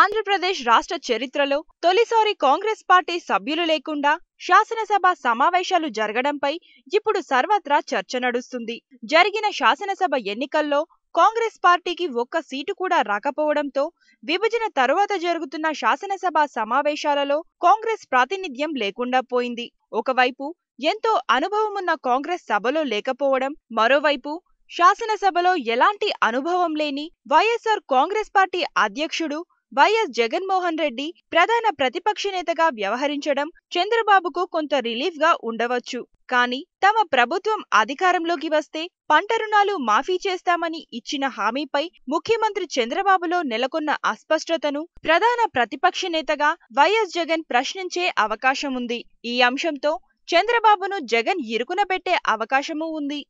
ఆంధ్రప్రదేశ్ రాష్ట్ర చరిత్రలో తొలిసారి కాంగ్రెస్ పార్టీ సభ్యులు లేకుండా శాసనసభ సమావేశాలు జరగడంపై ఇప్పుడు సర్వత్రా చర్చ నడుస్తుంది జరిగిన శాసనసభ ఎన్నికల్లో కాంగ్రెస్ పార్టీకి ఒక్క సీటు కూడా రాకపోవడంతో విభజన తరువాత జరుగుతున్న శాసనసభ సమావేశాలలో కాంగ్రెస్ ప్రాతినిధ్యం లేకుండా పోయింది ఒకవైపు ఎంతో అనుభవమున్న కాంగ్రెస్ సభలో లేకపోవడం మరోవైపు శాసనసభలో ఎలాంటి అనుభవం లేని వైఎస్ఆర్ కాంగ్రెస్ పార్టీ అధ్యక్షుడు వైఎస్ జగన్మోహన్ రెడ్డి ప్రధాన ప్రతిపక్ష నేతగా వ్యవహరించడం చంద్రబాబుకు కొంత రిలీఫ్ గా ఉండవచ్చు కానీ తమ ప్రభుత్వం అధికారంలోకి వస్తే పంట రుణాలు మాఫీ చేస్తామని ఇచ్చిన హామీపై ముఖ్యమంత్రి చంద్రబాబులో నెలకొన్న అస్పష్టతను ప్రధాన ప్రతిపక్ష నేతగా వైఎస్ జగన్ ప్రశ్నించే అవకాశం ఉంది ఈ అంశంతో చంద్రబాబును జగన్ ఇరుకున పెట్టే అవకాశమూ ఉంది